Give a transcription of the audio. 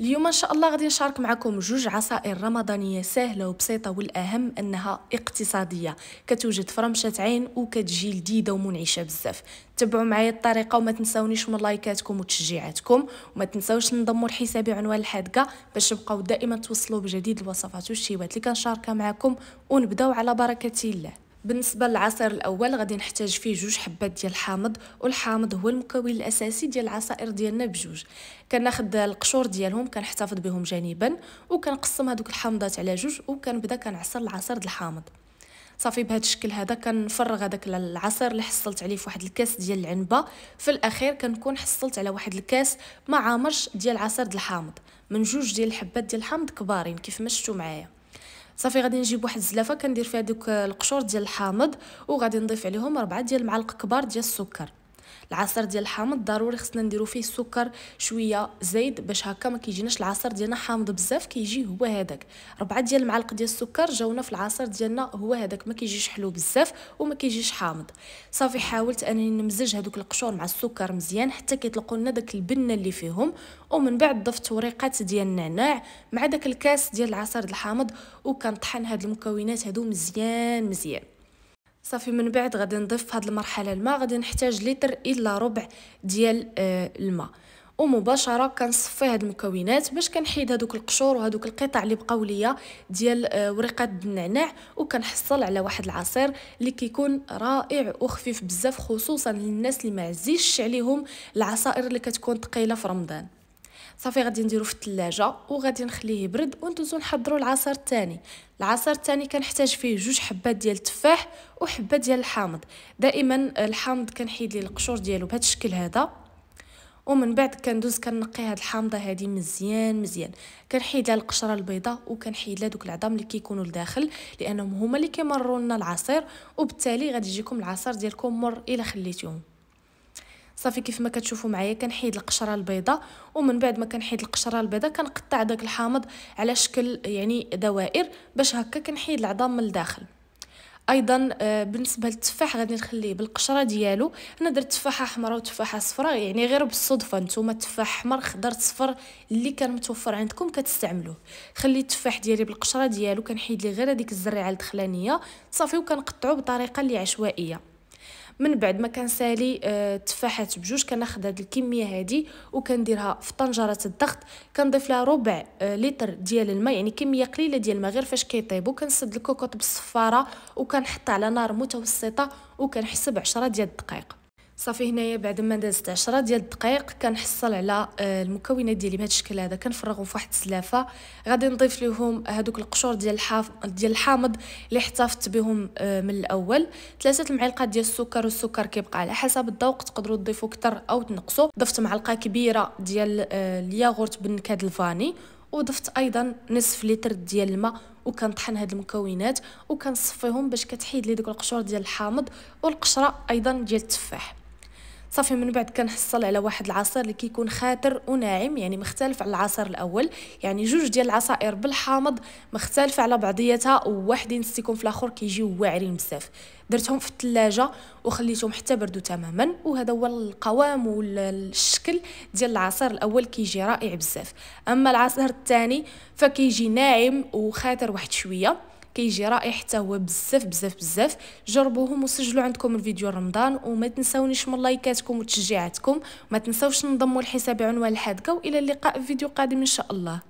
اليوم ان شاء الله غادي نشارك معكم جوج عصائر رمضانيه سهله وبسيطه والاهم انها اقتصاديه كتوجد في رمشه عين وكتجي لذيذه ومنعشه بزاف تبعوا معايا الطريقه وما تنساونيش من لايكاتكم وتشجيعاتكم وما تنساوش تنضموا لحسابي عنوان الحادقه باش تبقاو دائما توصلوا بجديد الوصفات والشيوات اللي كنشاركها معكم ونبداو على بركه الله بالنسبه للعصير الاول غادي نحتاج فيه جوج حبات ديال الحامض والحامض هو المكون الاساسي ديال العصائر ديالنا بجوج كناخد القشور ديالهم كنحتفظ بهم جانبا وكنقسم هذوك الحامضات على جوج وكنبدا كنعصر العصير ديال الحامض صافي بهذا الشكل هذا كنفرغ هذاك العصير اللي حصلت عليه في واحد الكاس ديال العنبه في الاخير كنكون حصلت على واحد الكاس ما عامرش ديال عصير ديال الحامض من جوج ديال الحبات ديال الحامض كبارين كيف ما شفتوا معايا صافي غادي نجيب واحد الزلافه كندير فيها دوك آه، القشور ديال الحامض وغادي نضيف عليهم 4 ديال المعالق كبار ديال السكر العصير ديال الحامض ضروري خصنا نديرو فيه السكر شويه زايد باش هكا ما كيجيناش العصير ديالنا حامض بزاف كيجي هو هذاك ربعة ديال المعالق ديال السكر جاونا في العصير ديالنا هو هذاك ما كيجيش حلو بزاف وما كيجيش حامض صافي حاولت انني نمزج هذوك القشور مع السكر مزيان حتى كيطلقوا لنا داك البنه اللي فيهم ومن بعد ضفت وريقات ديال النعناع مع داك الكاس ديال العصير الحامض وكنطحن هاد المكونات هادو مزيان مزيان صافي من بعد غادي نضيف هاد هذه المرحله الماء غادي نحتاج لتر الا ربع ديال آه، الماء ومباشره كنصفي هاد المكونات باش كنحيد هادوك القشور وهادوك القطع اللي بقاو ليا ديال آه، ورقه النعناع وكنحصل على واحد العصير اللي كيكون رائع وخفيف بزاف خصوصا للناس اللي ما عزيزش عليهم العصائر اللي كتكون ثقيله في رمضان صافي غادي نديرو في الثلاجه وغادي نخليه يبرد وندوزو نحضرو العصير الثاني العصير الثاني كنحتاج فيه جوج حبات ديال التفاح وحبه ديال الحامض دائما الحامض كنحيد ليه القشور ديالو بهذا الشكل هذا ومن بعد كندوز كنقي هاد الحامضه هادي مزيان مزيان كنحيد لها القشره البيضاء وكنحيد لها دوك العظام اللي كيكونوا لداخل لانهم هما اللي كيمروا لنا العصير وبالتالي غادي يجيكم العصير ديالكم مر الا خليتيهم صافي كيف ما كتشوفوا معايا كنحيد القشره البيضاء ومن بعد ما كنحيد القشره البيضاء كنقطع داك الحامض على شكل يعني دوائر باش هكا كنحيد العظام من الداخل ايضا آه، بالنسبه للتفاح غادي نخليه بالقشره ديالو انا درت تفاحه حمراء وتفاحه صفراء يعني غير بالصدفه نتوما تفاح حمر خضر صفر اللي كان متوفر عندكم كتستعملوه خلي التفاح ديالي بالقشره ديالو كنحيد ليه غير هذيك الزريعه الدخلانيه صافي وكنقطعو بطريقه اللي عشوائيه من بعد ما سالي التفاحات آه، بجوج كناخد هاد الكميه هادي وكنديرها في طنجره الضغط كنضيف لها ربع آه، لتر ديال الماء يعني كميه قليله ديال الماء غير فاش كيطيبوا كنسد الكوكوط بالصفاره وكنحطها على نار متوسطه وكنحسب عشرة ديال الدقائق صافي هنايا بعد ما دازت 10 ديال الدقائق كنحصل على آه، المكونات ديالي بهذا الشكل هذا كنفرغهم في واحد السلافه غادي نضيف لهم هذوك القشور ديال الحاف ديال الحامض اللي احتفظت بهم آه، من الاول ثلاثه المعالق ديال السكر والسكر كيبقى على حسب الذوق تقدروا تضيفوا كتر او تنقصوا ضفت معلقه كبيره ديال آه، الياغورت بالنكهه الفاني وضفت ايضا نصف لتر ديال الماء وكنطحن هاد المكونات وكنصفيهم باش كتحيد لي دوك القشور ديال الحامض والقشره ايضا ديال التفاح صافي من بعد كنحصل على واحد العصير اللي كيكون خاتر وناعم يعني مختلف على العصير الاول يعني جوج ديال العصائر بالحامض مختلفه على بعضياتها وواحد ينسيكم في الاخر كيجيو واعرين بزاف درتهم في الثلاجه وخليتهم حتى بردوا تماما وهذا هو القوام والشكل ديال العصير الاول كيجي رائع بزاف اما العصير الثاني فكيجي ناعم وخاتر واحد شويه كيجي رائع حتى هو بزاف بزاف بزاف جربوهم وسجلوا عندكم الفيديو رمضان وما تنساونيش من لايكاتكم وتشجيعاتكم ما تنساوش تنضموا لحساب عنوان الحادقه والى اللقاء في فيديو قادم ان شاء الله